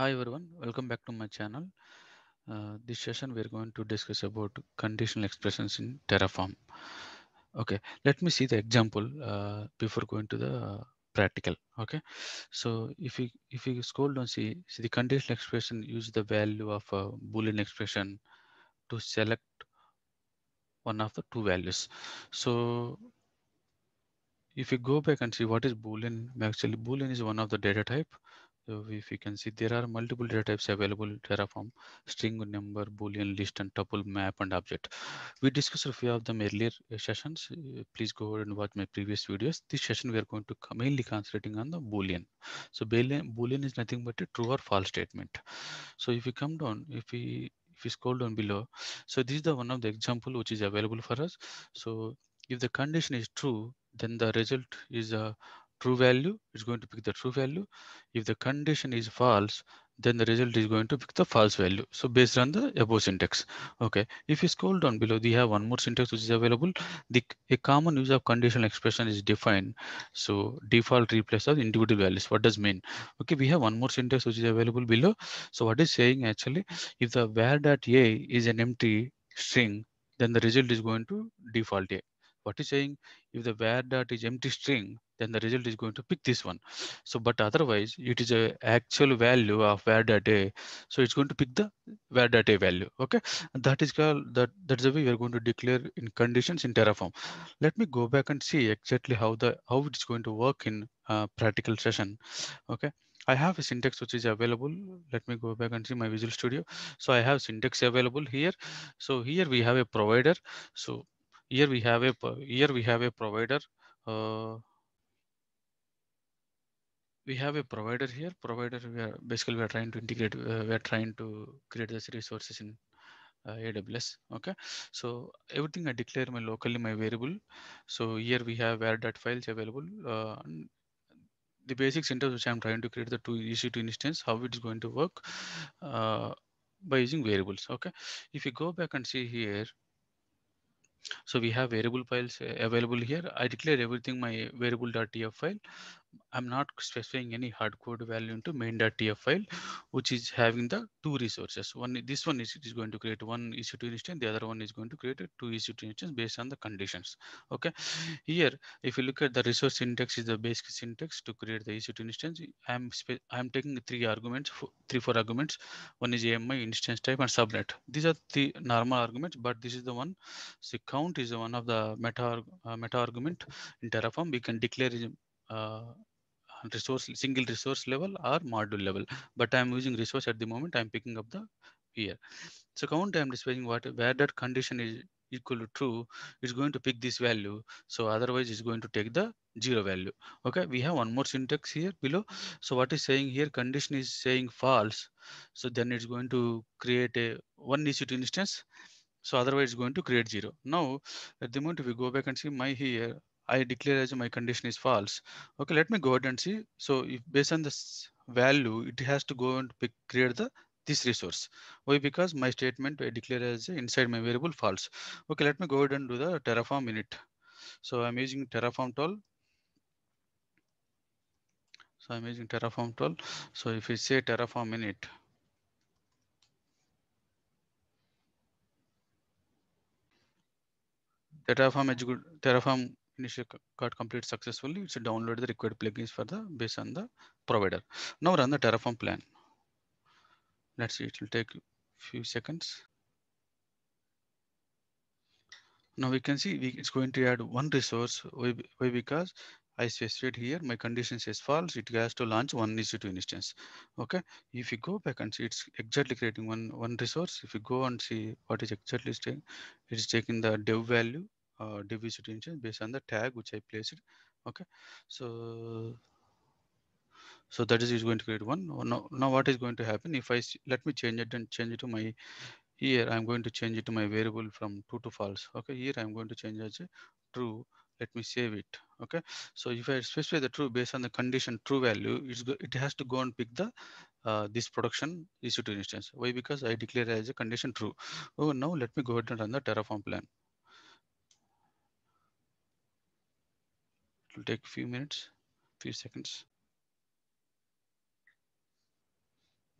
Hi everyone, welcome back to my channel. Uh, this session we're going to discuss about conditional expressions in Terraform. Okay, let me see the example uh, before going to the practical. Okay, so if you if you scroll down, see, see the conditional expression use the value of a boolean expression to select one of the two values. So if you go back and see what is boolean, actually boolean is one of the data type so if you can see, there are multiple data types available Terraform, string, number, boolean, list, and tuple, map, and object. We discussed a few of them earlier uh, sessions. Uh, please go ahead and watch my previous videos. This session, we are going to mainly concentrating on the boolean. So boolean, boolean is nothing but a true or false statement. So if you come down, if we if you scroll down below, so this is the one of the example which is available for us. So if the condition is true, then the result is a true value, it's going to pick the true value. If the condition is false, then the result is going to pick the false value. So based on the above syntax. Okay. If you scroll down below, we have one more syntax which is available. The a common use of conditional expression is defined. So default replace of individual values. What does mean? Okay, we have one more syntax which is available below. So what is saying actually, if the var dot a is an empty string, then the result is going to default a. What is saying? If the var dot is empty string, then the result is going to pick this one. So, but otherwise it is a actual value of where that a, so it's going to pick the where that a value. Okay. And that is called that, that's the way we are going to declare in conditions in Terraform. Let me go back and see exactly how the, how it's going to work in uh, practical session. Okay. I have a syntax which is available. Let me go back and see my Visual Studio. So I have syntax available here. So here we have a provider. So here we have a here we have a provider. Uh, we have a provider here. Provider, we are basically we are trying to integrate. Uh, we are trying to create this resources in uh, AWS. Okay, so everything I declare my locally my variable. So here we have where that files available. Uh, the basic syntax which I'm trying to create the two EC2 instance, how it's going to work uh, by using variables. Okay, if you go back and see here, so we have variable files uh, available here. I declare everything my variable.tf file. I'm not specifying any hard-code value into main.tf file, which is having the two resources. One, this one is, is going to create one EC2 instance. The other one is going to create two EC2 instances based on the conditions. Okay. Here, if you look at the resource index is the basic syntax to create the EC2 instance. I'm I'm taking three arguments, three four arguments. One is AMI instance type and subnet. These are the normal arguments, but this is the one. So count is one of the meta uh, meta argument in Terraform. We can declare uh, resource single resource level or module level but i'm using resource at the moment i'm picking up the here so count i'm displaying what where that condition is equal to true is going to pick this value so otherwise it's going to take the zero value okay we have one more syntax here below so what is saying here condition is saying false so then it's going to create a one issue instance so otherwise it's going to create zero now at the moment if we go back and see my here I declare as my condition is false. Okay, let me go ahead and see. So if based on this value, it has to go and pick, create the this resource. Why? Because my statement I declare as inside my variable false. Okay, let me go ahead and do the Terraform init. So I'm using Terraform tool. So I'm using Terraform tool. So if we say Terraform init, Terraform, Terraform Initiate got complete successfully, it's download the required plugins for the based on the provider. Now run the Terraform plan. Let's see, it will take a few seconds. Now we can see we, it's going to add one resource. Why, why? Because I specified here my condition says false. It has to launch one instance. Okay. If you go back and see, it's exactly creating one one resource. If you go and see what is exactly staying, it is taking the dev value uh, based on the tag which I placed. Okay, so so that is is going to create one. Oh, now, now what is going to happen if I let me change it and change it to my here I'm going to change it to my variable from true to false. Okay, here I'm going to change it to true. Let me save it. Okay, so if I specify the true based on the condition true value, it's it has to go and pick the uh, this production issue to instance. Why? Because I declare as a condition true. Oh, now let me go ahead and run the Terraform plan. It will take a few minutes, few seconds.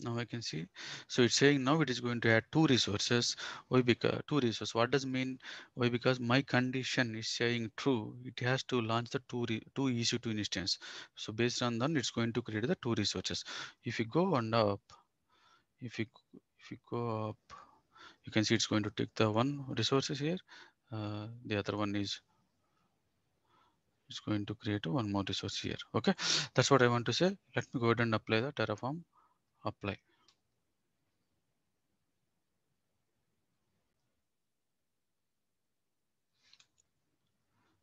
now I can see. So it's saying now it is going to add two resources. Why because two resources? What does mean? Why because my condition is saying true. It has to launch the two two EC2 instance. So based on that, it's going to create the two resources. If you go on up, if you if you go up, you can see it's going to take the one resources here. Uh, the other one is it's going to create one more resource here. Okay, that's what I want to say. Let me go ahead and apply the Terraform apply.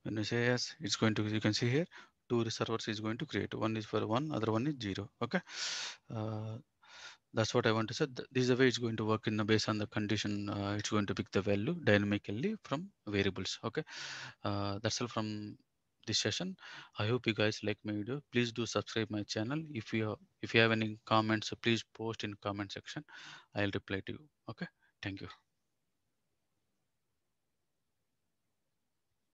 When we say yes, it's going to, you can see here, two servers is going to create. One is for one, other one is zero. Okay. Uh, that's what I want to say. This is the way it's going to work in the base on the condition. Uh, it's going to pick the value dynamically from variables. Okay, uh, that's all from this session. I hope you guys like my video. Please do subscribe my channel. If you have, if you have any comments, please post in comment section. I'll reply to you. Okay. Thank you.